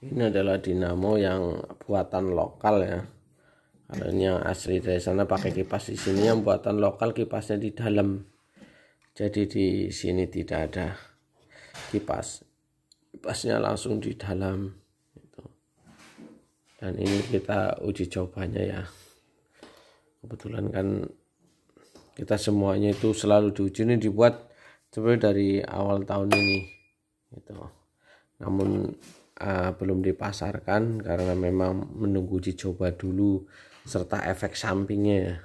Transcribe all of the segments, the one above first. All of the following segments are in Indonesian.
Ini adalah dinamo yang buatan lokal ya. Kalau ini yang asli dari sana pakai kipas di sini yang buatan lokal kipasnya di dalam. Jadi di sini tidak ada kipas. Kipasnya langsung di dalam. Gitu. Dan ini kita uji cobanya ya. Kebetulan kan kita semuanya itu selalu diuji ini dibuat sebenarnya dari awal tahun ini. Itu namun uh, belum dipasarkan karena memang menunggu uji coba dulu serta efek sampingnya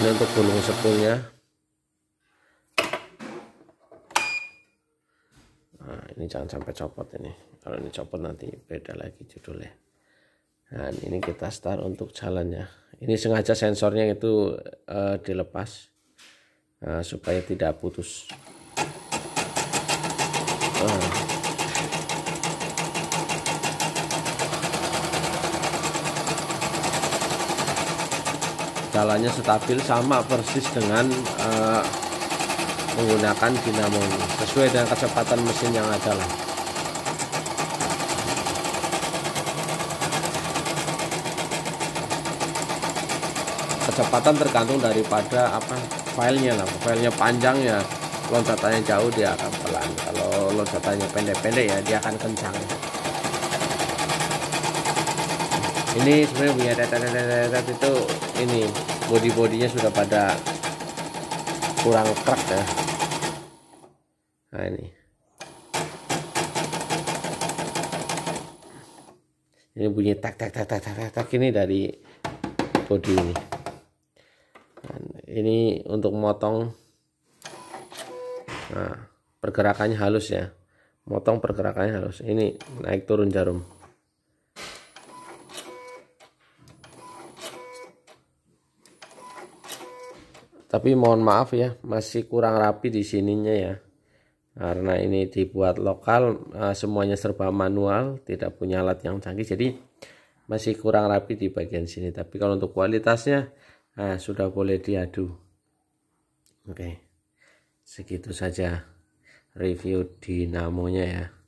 ini untuk gulung sepulnya nah, ini jangan sampai copot ini kalau ini copot nanti beda lagi judulnya Dan ini kita start untuk jalannya ini sengaja sensornya itu uh, dilepas uh, supaya tidak putus jalannya stabil sama persis dengan uh, menggunakan dinamo sesuai dengan kecepatan mesin yang ada lah kecepatan tergantung daripada apa filenya lah filenya panjang ya loncatannya jauh dia akan pelan kalau loncatannya pendek-pendek ya dia akan kencang ini sebenarnya punya tetet itu ini body-bodinya sudah pada kurang kerak ya nah ini ini bunyi tak tak tak tak tak tak, tak ini dari body ini Dan nah, ini untuk motong nah, pergerakannya halus ya motong pergerakannya halus ini naik turun jarum tapi mohon maaf ya masih kurang rapi di sininya ya karena ini dibuat lokal eh, semuanya serba manual tidak punya alat yang canggih jadi masih kurang rapi di bagian sini tapi kalau untuk kualitasnya nah, sudah boleh diadu oke okay segitu saja review dinamonya ya